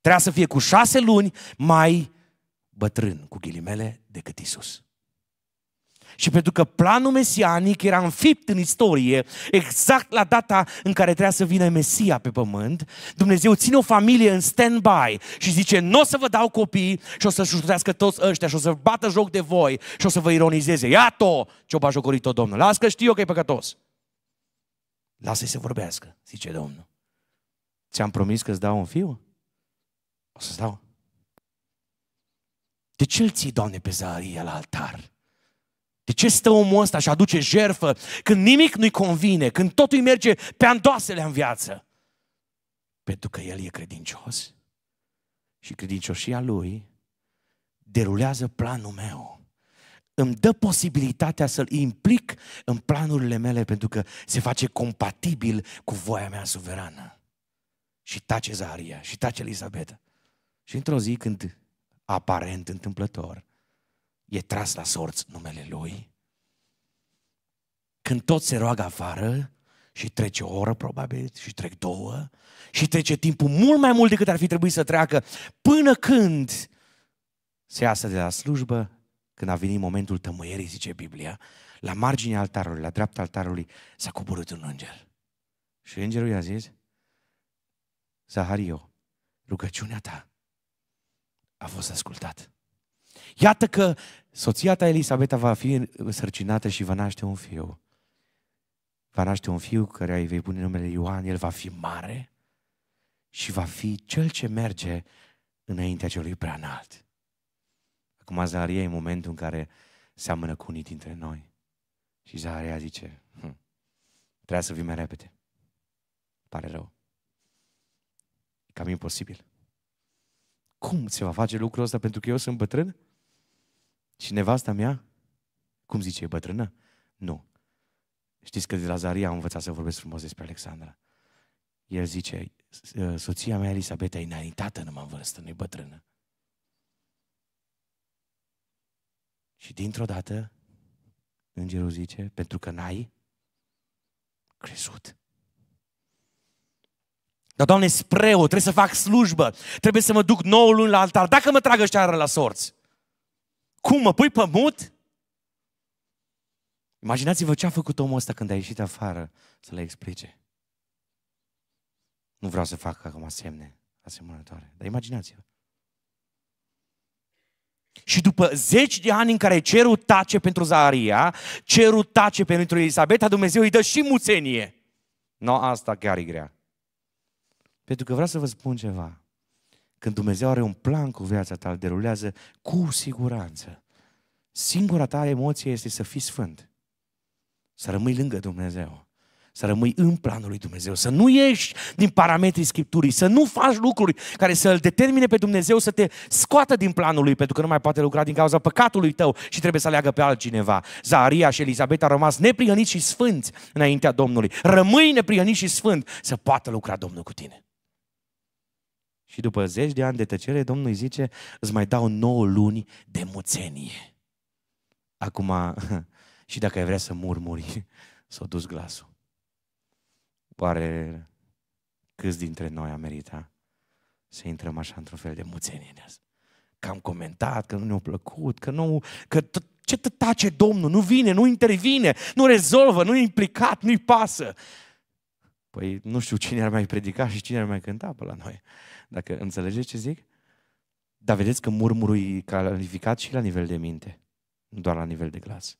Trebuia să fie cu șase luni mai bătrân, cu ghilimele, decât Isus. Și pentru că planul mesianic era înfipt în istorie, exact la data în care trebuia să vină Mesia pe pământ, Dumnezeu ține o familie în stand-by și zice, nu o să vă dau copii și o să judească toți ăștia și o să bată joc de voi și o să vă ironizeze. Iată ce-o jocorit o Domnul. Las că știu eu că e păcătos. Lasă-i să vorbească, zice Domnul. Ți-am promis că îți dau un fiu? O să-ți dau. De ce îl ții, Doamne, pe Zaharia la altar? De ce stă omul ăsta și aduce jerfă când nimic nu-i convine, când totul îi merge pe andoasele în viață? Pentru că el e credincios și credincioșia lui derulează planul meu. Îmi dă posibilitatea să-l implic în planurile mele pentru că se face compatibil cu voia mea suverană. Și tace Zaria, și tace Elisabeta. Și într-o zi când aparent întâmplător, e tras la sorți numele Lui. Când tot se roagă afară și trece o oră probabil și trec două și trece timpul mult mai mult decât ar fi trebuit să treacă până când se iasă de la slujbă, când a venit momentul tămâierii, zice Biblia, la marginea altarului, la dreapta altarului, s-a coborât un înger. Și îngerul i-a zis, Zahario, rugăciunea ta a fost ascultată. Iată că soția ta Elisabeta va fi însărcinată și va naște un fiu. Va naște un fiu care îi vei pune numele Ioan, el va fi mare și va fi cel ce merge înaintea celui prea înalt. Acum Zaharia e momentul în care seamănă cu unii dintre noi. Și Zaharia zice, hm, să vii mai repede. Pare rău. E cam imposibil. Cum se va face lucrul ăsta pentru că eu sunt bătrân? Și nevasta mea? Cum zice, e bătrână? Nu. Știți că de la Zaria am învățat să vorbesc frumos despre Alexandra. El zice, uh, soția mea Elisabeta e înaintată numai în vârstă, nu e bătrână. Și dintr-o dată, îngerul zice, pentru că n-ai crezut. Dar, Doamne, spre o, trebuie să fac slujbă, trebuie să mă duc nouă luni la altar, dacă mă tragă ăștia la sorți. Cum, mă pui pe mut? Imaginați-vă ce a făcut omul ăsta când a ieșit afară să le explice. Nu vreau să fac acum semne asemănătoare, dar imaginați-vă. Și după zeci de ani în care cerul tace pentru Zaharia, cerul tace pentru Elisabeta, Dumnezeu îi dă și muțenie. No, asta chiar e grea. Pentru că vreau să vă spun ceva. Când Dumnezeu are un plan cu viața ta, îl derulează cu siguranță. Singura ta emoție este să fii sfânt. Să rămâi lângă Dumnezeu. Să rămâi în planul lui Dumnezeu. Să nu ieși din parametrii Scripturii. Să nu faci lucruri care să îl determine pe Dumnezeu să te scoată din planul lui, pentru că nu mai poate lucra din cauza păcatului tău și trebuie să aleagă pe altcineva. Zaharia și Elizabeta au rămas neprihăniți și sfânți înaintea Domnului. Rămâi neprihăniți și sfânt să poată lucra Domnul cu tine. Și după zeci de ani de tăcere, Domnul îi zice, îți mai dau nouă luni de muțenie. Acum, și dacă ai vrea să murmuri, s-a dus glasul. Oare câți dintre noi a meritat să intrăm așa într-un fel de muțenie de asta? Că am comentat, că nu ne-a plăcut, că nu, că tot, ce tace Domnul, nu vine, nu intervine, nu rezolvă, nu e implicat, nu-i pasă. Păi nu știu cine ar mai predica și cine ar mai cânta pe la noi. Dacă înțelegeți ce zic? Dar vedeți că murmurul e calificat și la nivel de minte, nu doar la nivel de glas.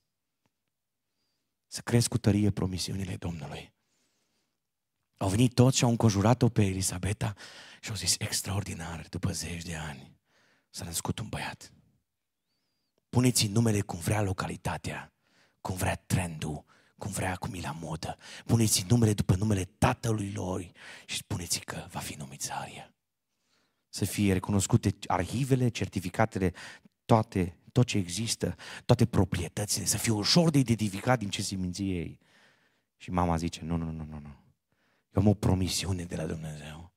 Să crezi cu tărie promisiunile Domnului. Au venit toți și au înconjurat-o pe Elisabeta și au zis, extraordinar, după zeci de ani s-a născut un băiat. Puneți numele cum vrea localitatea, cum vrea trendul, cum vrea acum e la modă. Puneți numele după numele tatălui lor și spuneți că va fi numit Zaria. Să fie recunoscute arhivele, certificatele, toate, tot ce există, toate proprietățile, să fie ușor de identificat din ce seminție ei. Și mama zice, nu, nu, nu, nu, nu. Eu am o promisiune de la Dumnezeu.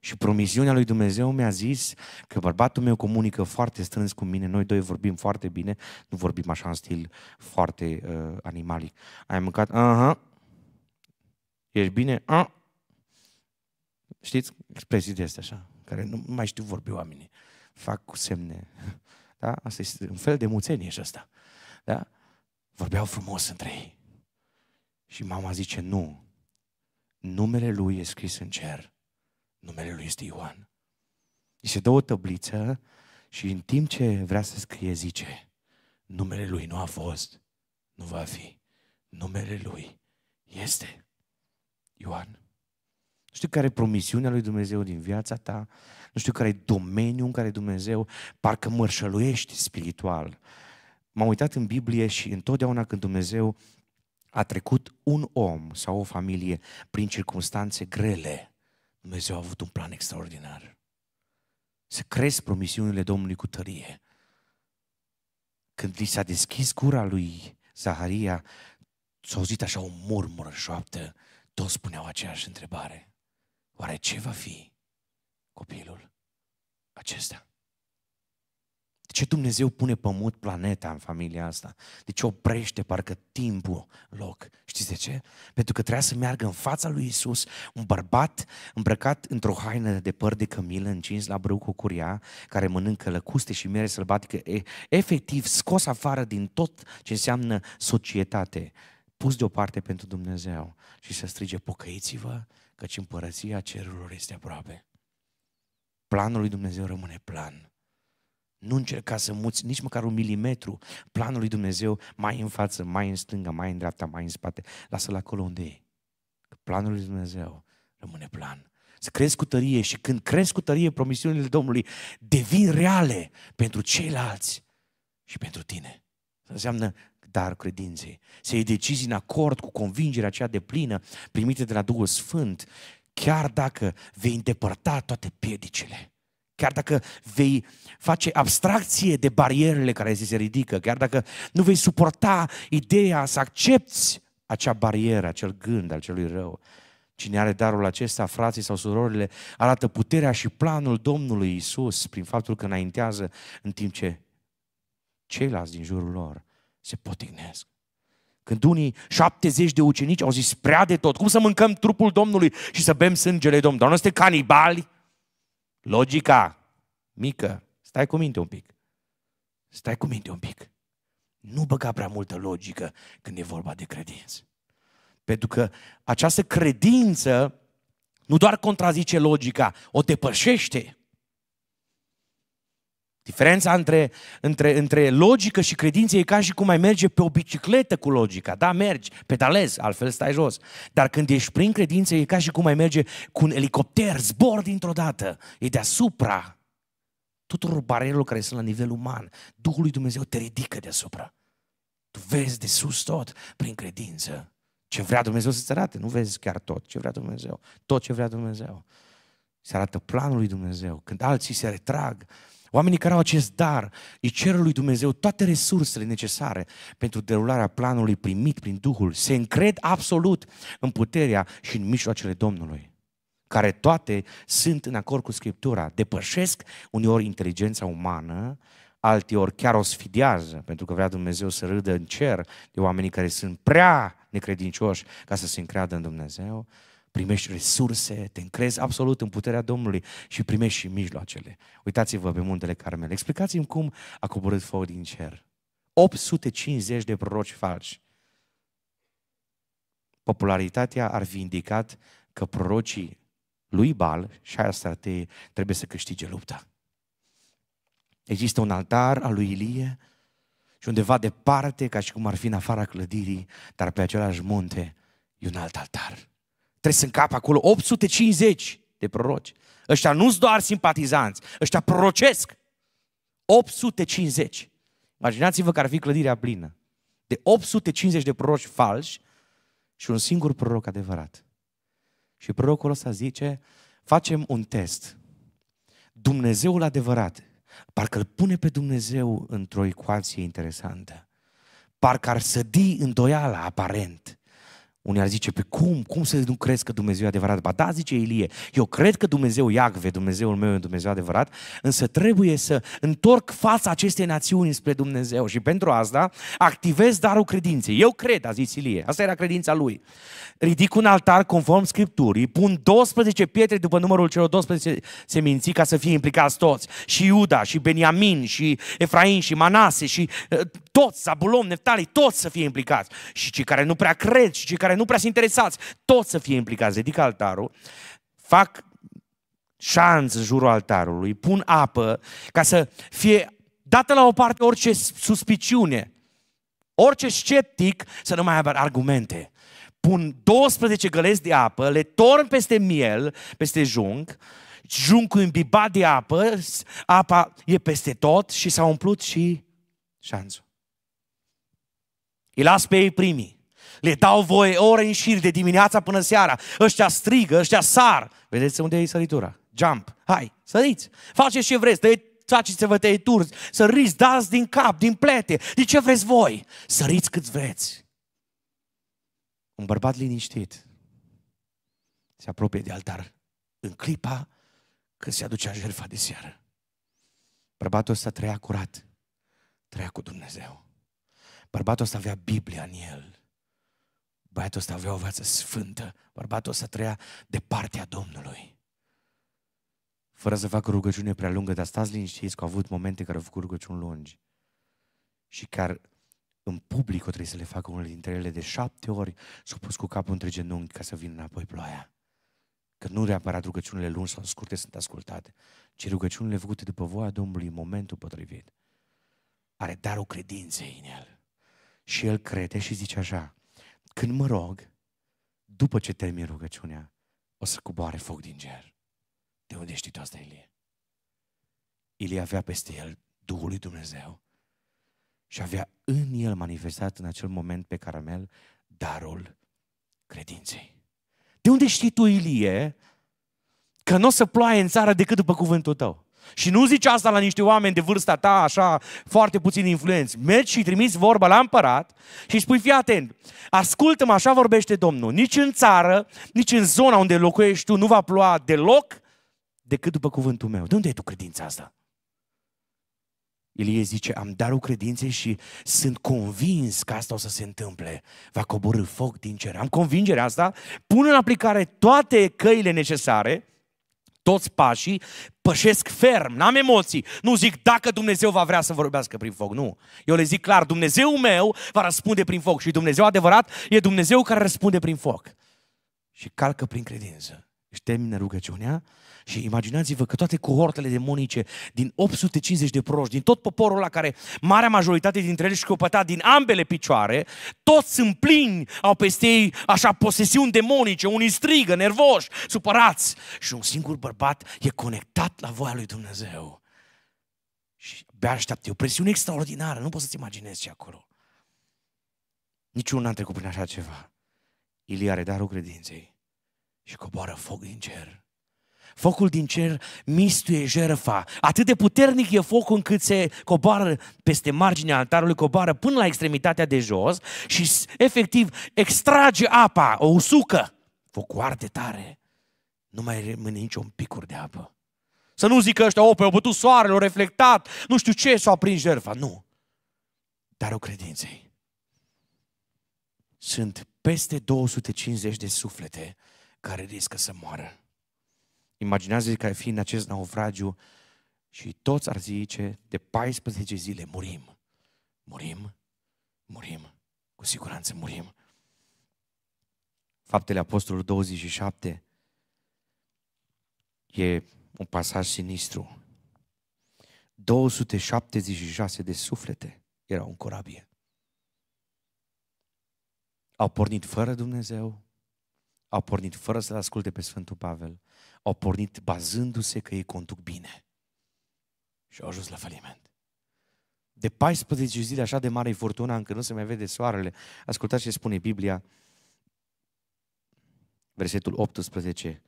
Și promisiunea lui Dumnezeu mi-a zis că bărbatul meu comunică foarte strâns cu mine, noi doi vorbim foarte bine, nu vorbim așa în stil foarte uh, animalic. Ai mâncat? Aha. Uh-huh. Ești bine? Uh. Știți? Expresii de astea așa, care nu mai știu vorbi oamenii. Fac cu semne. Da? Asta este un fel de muțenie și asta. Da? Vorbeau frumos între ei. Și mama zice, nu, numele lui e scris în cer Numele lui este Ioan. Îi se dă o tăbliță și în timp ce vrea să scrie zice numele lui nu a fost, nu va fi. Numele lui este Ioan. Nu știu care e promisiunea lui Dumnezeu din viața ta, nu știu care e domeniul în care Dumnezeu parcă mărșăluiești spiritual. M-am uitat în Biblie și întotdeauna când Dumnezeu a trecut un om sau o familie prin circunstanțe grele, Dumnezeu a avut un plan extraordinar. Să crezi promisiunile Domnului cu tărie. Când li s-a deschis gura lui Zaharia, s-a auzit așa un murmur, șoaptă, toți spuneau aceeași întrebare. Oare ce va fi copilul acesta? De ce Dumnezeu pune pământ, planeta în familia asta? De ce oprește parcă timpul, loc? Știți de ce? Pentru că trebuia să meargă în fața lui Isus, un bărbat îmbrăcat într-o haină de păr de cămilă, încins la brâu cu curia, care mănâncă lăcuste și miere sălbatică, e, efectiv scos afară din tot ce înseamnă societate, pus deoparte pentru Dumnezeu și să strige, pocăiți-vă, căci împărăția cerurilor este aproape. Planul lui Dumnezeu rămâne plan nu încerca să muți nici măcar un milimetru planul lui Dumnezeu mai în față, mai în stânga, mai în dreapta, mai în spate. Lasă-l acolo unde e. Că planul lui Dumnezeu rămâne plan. Să crezi cu tărie și când crezi cu tărie promisiunile Domnului, devin reale pentru ceilalți și pentru tine. Să înseamnă dar credinței. Să iei decizii în acord cu convingerea aceea de plină primită de la Duhul Sfânt, chiar dacă vei îndepărta toate piedicile Chiar dacă vei face abstracție de barierele care se ridică, chiar dacă nu vei suporta ideea să accepti acea barieră, acel gând al celui rău. Cine are darul acesta, frații sau surorile, arată puterea și planul Domnului Isus prin faptul că înaintează în timp ce ceilalți din jurul lor se potignesc. Când unii 70 de ucenici au zis prea de tot, cum să mâncăm trupul Domnului și să bem sângele Domnului? Dar nu este canibali? Logica mică. Stai cu minte un pic. Stai cu minte un pic. Nu băga prea multă logică când e vorba de credință. Pentru că această credință nu doar contrazice logica, o depășește. Diferența între, între, între logică și credință e ca și cum ai merge pe o bicicletă cu logica. Da, mergi, pedalezi, altfel stai jos. Dar când ești prin credință e ca și cum ai merge cu un elicopter, zbor dintr-o dată. E deasupra tuturor barierelor care sunt la nivel uman. Duhul lui Dumnezeu te ridică deasupra. Tu vezi de sus tot prin credință. Ce vrea Dumnezeu să-ți arate. Nu vezi chiar tot ce vrea Dumnezeu. Tot ce vrea Dumnezeu. Se arată planul lui Dumnezeu. Când alții se retrag, Oamenii care au acest dar îi cer lui Dumnezeu toate resursele necesare pentru derularea planului primit prin Duhul. Se încred absolut în puterea și în mijloacele Domnului, care toate sunt în acord cu Scriptura, depășesc uneori inteligența umană, alteori chiar o sfidează, pentru că vrea Dumnezeu să râdă în cer de oamenii care sunt prea necredincioși ca să se încreadă în Dumnezeu, primești resurse, te încrezi absolut în puterea Domnului și primești și mijloacele. Uitați-vă pe muntele Carmel. Explicați-mi cum a coborât foc din cer. 850 de proroci falși. Popularitatea ar fi indicat că prorocii lui Bal și aia strategie trebuie să câștige lupta. Există un altar al lui Ilie și undeva departe, ca și cum ar fi în afara clădirii, dar pe același munte, e un alt altar. Trebuie să încap acolo 850 de proroci. Ăștia nu-s doar simpatizanți, ăștia prorocesc. 850. Imaginați-vă că ar fi clădirea plină de 850 de proroci falși și un singur proroc adevărat. Și prorocul ăsta zice, facem un test. Dumnezeul adevărat, parcă îl pune pe Dumnezeu într-o ecuație interesantă. Parcă ar sădi îndoiala aparent unii ar zice, pe păi cum? Cum să nu crezi că Dumnezeu e adevărat? Ba da, zice Ilie, eu cred că Dumnezeu Iacve, Dumnezeul meu e Dumnezeu adevărat, însă trebuie să întorc fața acestei națiuni spre Dumnezeu și pentru asta activez darul credinței. Eu cred, a zis Ilie, asta era credința lui. Ridic un altar conform Scripturii, pun 12 pietre după numărul celor 12 seminții ca să fie implicați toți. Și Iuda, și Beniamin, și Efraim, și Manase, și eh, toți, Zabulon, Neftali, toți să fie implicați. Și cei care nu prea cred, și cei care care nu prea sunt interesați, toți să fie implicați, ridic altarul, fac șanț în jurul altarului, pun apă ca să fie dată la o parte orice suspiciune, orice sceptic să nu mai aibă argumente. Pun 12 găleți de apă, le torn peste miel, peste junc, juncul imbibat de apă, apa e peste tot și s-a umplut și șanțul. Îi las pe ei primii. Le dau voie ore în șir de dimineața până seara. Ăștia strigă, ăștia sar. Vedeți unde e săritura? Jump. Hai, săriți. Faceți ce vreți. Dă-i faceți-vă tăieturi, să riți, dați din cap, din plete, de ce vreți voi? Să cât vreți. Un bărbat liniștit se apropie de altar în clipa când se aducea jertfa de seară. Bărbatul ăsta trăia curat, trăia cu Dumnezeu. Bărbatul ăsta avea Biblia în el. Băiatul ăsta avea o viață sfântă, bărbatul ăsta trăia de partea Domnului. Fără să facă rugăciune prea lungă, dar stați liniștiți că au avut momente care au făcut rugăciuni lungi și care în public o trebuie să le facă unul dintre ele de șapte ori, s-au pus cu capul între genunchi ca să vină înapoi ploaia. Că nu reapărat rugăciunile lungi sau scurte sunt ascultate, ci rugăciunile făcute după voia Domnului în momentul potrivit. Are darul credinței în el. Și el crede și zice așa, când mă rog, după ce termin rugăciunea, o să coboare foc din ger. De unde știi tu asta, Ilie? Ilie avea peste el Duhul lui Dumnezeu și avea în el manifestat în acel moment pe caramel darul credinței. De unde știi tu, Ilie, că nu o să ploaie în țară decât după cuvântul tău? Și nu zici asta la niște oameni de vârsta ta, așa, foarte puțin influenți. Mergi și trimiți vorba la împărat și îi spui, fii atent, ascultă-mă, așa vorbește Domnul. Nici în țară, nici în zona unde locuiești tu nu va ploa deloc decât după cuvântul meu. De unde e tu credința asta? Ilie zice, am darul credinței și sunt convins că asta o să se întâmple. Va coborâ foc din cer. Am convingerea asta, pun în aplicare toate căile necesare toți pașii, pășesc ferm, n-am emoții. Nu zic dacă Dumnezeu va vrea să vorbească prin foc, nu. Eu le zic clar, Dumnezeu meu va răspunde prin foc și Dumnezeu adevărat e Dumnezeu care răspunde prin foc. Și calcă prin credință. Și termină rugăciunea, și imaginați-vă că toate cohortele demonice din 850 de proști, din tot poporul la care marea majoritate dintre ele șchiopăta din ambele picioare, toți sunt plini, au peste ei așa posesiuni demonice, unii strigă, nervoși, supărați. Și un singur bărbat e conectat la voia lui Dumnezeu. Și bea așteaptă, e o presiune extraordinară, nu poți să-ți imaginezi ce acolo. Niciunul n-a trecut prin așa ceva. Ilie are darul credinței și coboară foc din cer Focul din cer mistuie jerfa. Atât de puternic e focul încât se coboară peste marginea altarului, coboară până la extremitatea de jos și efectiv extrage apa, o usucă. Focul arde tare. Nu mai rămâne niciun picur de apă. Să nu zică ăștia, o, pe au bătut soarele, au reflectat, nu știu ce, s-au prins jerfa. Nu. Dar o credinței. Sunt peste 250 de suflete care riscă să moară Imaginează că ai fi în acest naufragiu și toți ar zice, de 14 zile murim. Murim, murim, cu siguranță murim. Faptele Apostolului 27 e un pasaj sinistru. 276 de suflete erau în corabie. Au pornit fără Dumnezeu, au pornit fără să-l asculte pe Sfântul Pavel, au pornit bazându-se că ei conduc bine. Și au ajuns la faliment. De 14 zile așa de mare e furtuna încât nu se mai vede soarele. Ascultați ce spune Biblia, versetul 18.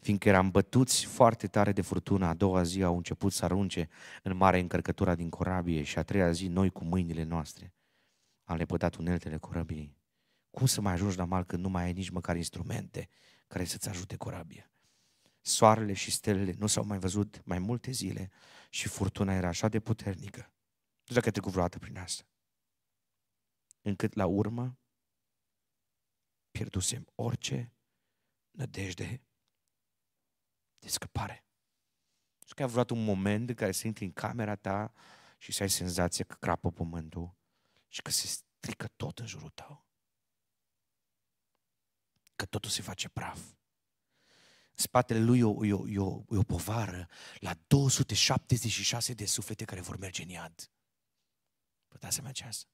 Fiindcă eram bătuți foarte tare de furtuna. a doua zi au început să arunce în mare încărcătura din corabie și a treia zi noi cu mâinile noastre am lepădat uneltele corabiei cum să mai ajungi la mal când nu mai ai nici măcar instrumente care să-ți ajute cu Soarele și stelele nu s-au mai văzut mai multe zile și furtuna era așa de puternică. Nu știu dacă ai trecut vreodată prin asta. Încât la urmă pierdusem orice nădejde de scăpare. Și că ai vrut un moment în care să intri în camera ta și să ai senzația că crapă pământul și că se strică tot în jurul tău că totul se face praf. Spatele lui e o, e, o, e, o, e o povară la 276 de suflete care vor merge în iad. Vă dați seama ce asta?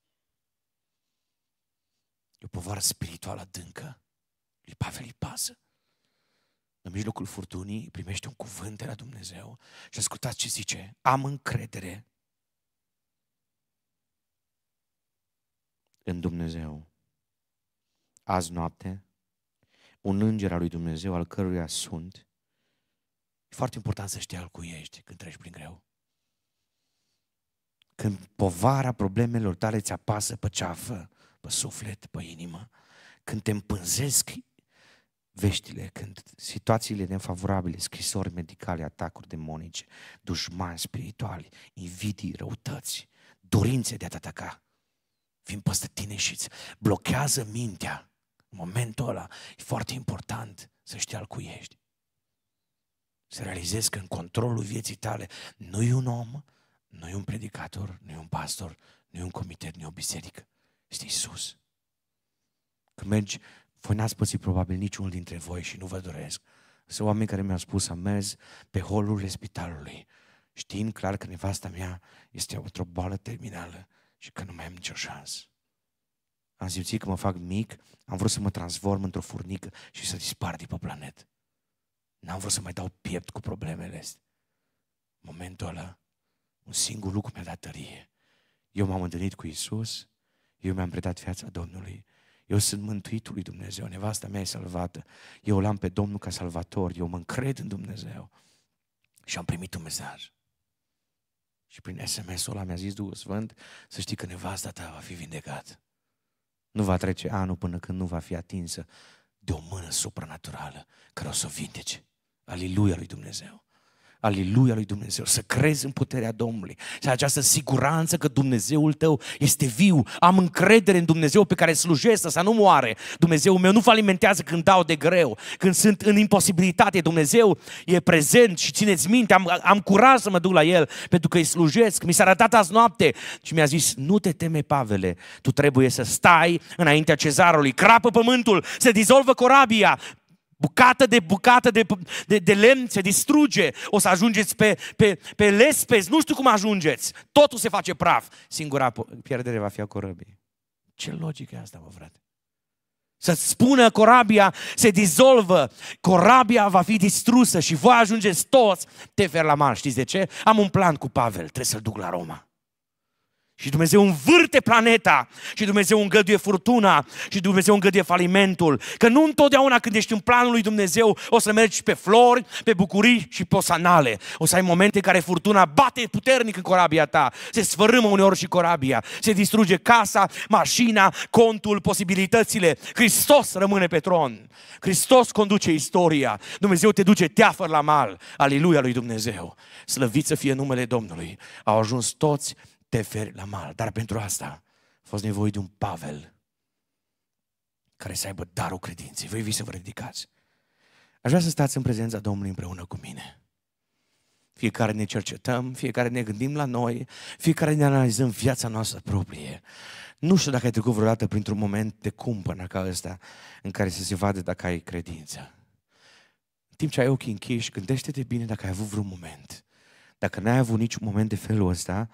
E o povară spirituală adâncă. Lui Pavel îi pasă. În mijlocul furtunii primește un cuvânt de la Dumnezeu și ascultați ce zice. Am încredere în Dumnezeu. Azi noapte un înger al lui Dumnezeu, al căruia sunt. E foarte important să știi al cui ești când treci prin greu. Când povara problemelor tale ți apasă pe ceafă, pe suflet, pe inimă, când te împânzesc veștile, când situațiile nefavorabile, scrisori medicale, atacuri demonice, dușmani spirituali, invidii, răutăți, dorințe de a te ataca, vin peste tine și îți blochează mintea în momentul ăla e foarte important să știi al cui ești. Să realizezi că în controlul vieții tale nu e un om, nu e un predicator, nu e un pastor, nu e un comitet, nu e o biserică. Este Isus. Când mergi, voi n-ați pățit probabil niciunul dintre voi și nu vă doresc. Sunt oameni care mi-au spus să merg pe holul spitalului, știind clar că nevasta mea este într-o boală terminală și că nu mai am nicio șansă. Am simțit că mă fac mic, am vrut să mă transform într-o furnică și să dispar de pe planetă. N-am vrut să mai dau piept cu problemele astea. Momentul ăla, un singur lucru mi-a dat tărie. Eu m-am întâlnit cu Isus, eu mi-am predat viața Domnului, eu sunt mântuitul lui Dumnezeu, nevasta mea e salvată, eu l-am pe Domnul ca salvator, eu mă încred în Dumnezeu. Și am primit un mesaj. Și prin SMS-ul ăla mi-a zis Duhul Sfânt să știi că nevasta ta va fi vindecată. Nu va trece anul până când nu va fi atinsă de o mână supranaturală care o să o vindece. Aleluia lui Dumnezeu aleluia lui Dumnezeu, să crezi în puterea Domnului și această siguranță că Dumnezeul tău este viu. Am încredere în Dumnezeu pe care slujesc, să nu moare. Dumnezeu meu nu falimentează când dau de greu, când sunt în imposibilitate. Dumnezeu e prezent și țineți minte, am, am curaj să mă duc la El pentru că îi slujesc. Mi s-a arătat azi noapte și mi-a zis, nu te teme, Pavele, tu trebuie să stai înaintea cezarului. Crapă pământul, se dizolvă corabia, Bucată de bucată de, de, de lemn se distruge. O să ajungeți pe, pe, pe lespezi, nu știu cum ajungeți. Totul se face praf. Singura pierdere va fi a corabiei. Ce logică e asta, mă frate? Să spună corabia se dizolvă, corabia va fi distrusă și voi ajungeți toți tefer la mar. Știți de ce? Am un plan cu Pavel, trebuie să-l duc la Roma. Și Dumnezeu învârte planeta și Dumnezeu îngăduie furtuna și Dumnezeu îngăduie falimentul. Că nu întotdeauna când ești în planul lui Dumnezeu o să mergi pe flori, pe bucurii și pe osanale. O să ai momente în care furtuna bate puternic în corabia ta, se sfărâmă uneori și corabia, se distruge casa, mașina, contul, posibilitățile. Hristos rămâne pe tron. Hristos conduce istoria. Dumnezeu te duce teafăr la mal. Aleluia lui Dumnezeu. Slăvit să fie numele Domnului. Au ajuns toți Teferi la mal. Dar pentru asta a fost nevoie de un Pavel care să aibă darul credinței. Voi vi să vă ridicați. Aș vrea să stați în prezența Domnului împreună cu mine. Fiecare ne cercetăm, fiecare ne gândim la noi, fiecare ne analizăm viața noastră proprie. Nu știu dacă ai trecut vreodată printr-un moment de cumpănă ca ăsta în care să se vadă dacă ai credință. În timp ce ai ochii închiși, gândește-te bine dacă ai avut vreun moment dacă n-ai avut niciun moment de felul ăsta,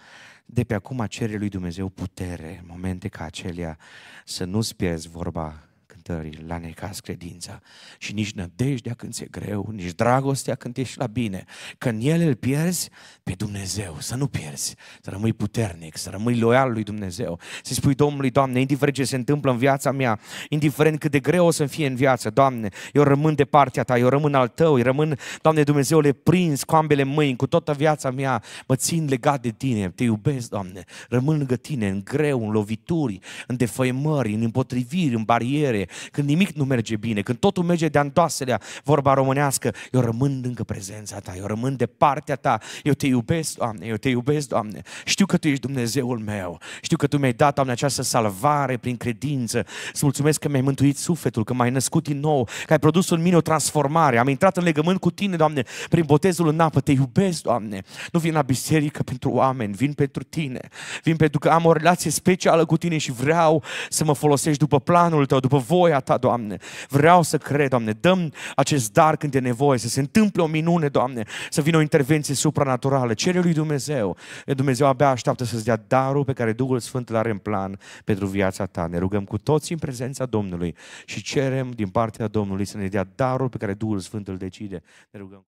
de pe acum cere lui Dumnezeu putere, momente ca acelea, să nu-ți pierzi vorba încercările, la necas credința și nici nădejdea când ți-e greu, nici dragostea când ești la bine. Când ele îl pierzi, pe Dumnezeu, să nu pierzi, să rămâi puternic, să rămâi loial lui Dumnezeu, să spui Domnului, Doamne, indiferent ce se întâmplă în viața mea, indiferent cât de greu o să fie în viață, Doamne, eu rămân de partea Ta, eu rămân al Tău, eu rămân, Doamne le prins cu ambele mâini, cu toată viața mea, mă țin legat de Tine, Te iubesc, Doamne, rămân lângă Tine, în greu, în lovituri, în defăimări, în împotriviri, în bariere, când nimic nu merge bine, când totul merge de antoaselea, vorba românească, eu rămân încă prezența ta, eu rămân de partea ta, eu te iubesc, Doamne, eu te iubesc, Doamne. Știu că Tu ești Dumnezeul meu, știu că Tu mi-ai dat, Doamne, această salvare prin credință. Îți mulțumesc că mi-ai mântuit sufletul, că m-ai născut din nou, că ai produs în mine o transformare. Am intrat în legământ cu Tine, Doamne, prin botezul în apă. Te iubesc, Doamne. Nu vin la biserică pentru oameni, vin pentru Tine. Vin pentru că am o relație specială cu Tine și vreau să mă folosești după planul Tău, după voi voia Ta, Doamne. Vreau să cred, Doamne. Dăm acest dar când e nevoie, să se întâmple o minune, Doamne, să vină o intervenție supranaturală. Cere lui Dumnezeu. Dumnezeu abia așteaptă să-ți dea darul pe care Duhul Sfânt îl are în plan pentru viața ta. Ne rugăm cu toți în prezența Domnului și cerem din partea Domnului să ne dea darul pe care Duhul Sfânt îl decide. Ne rugăm.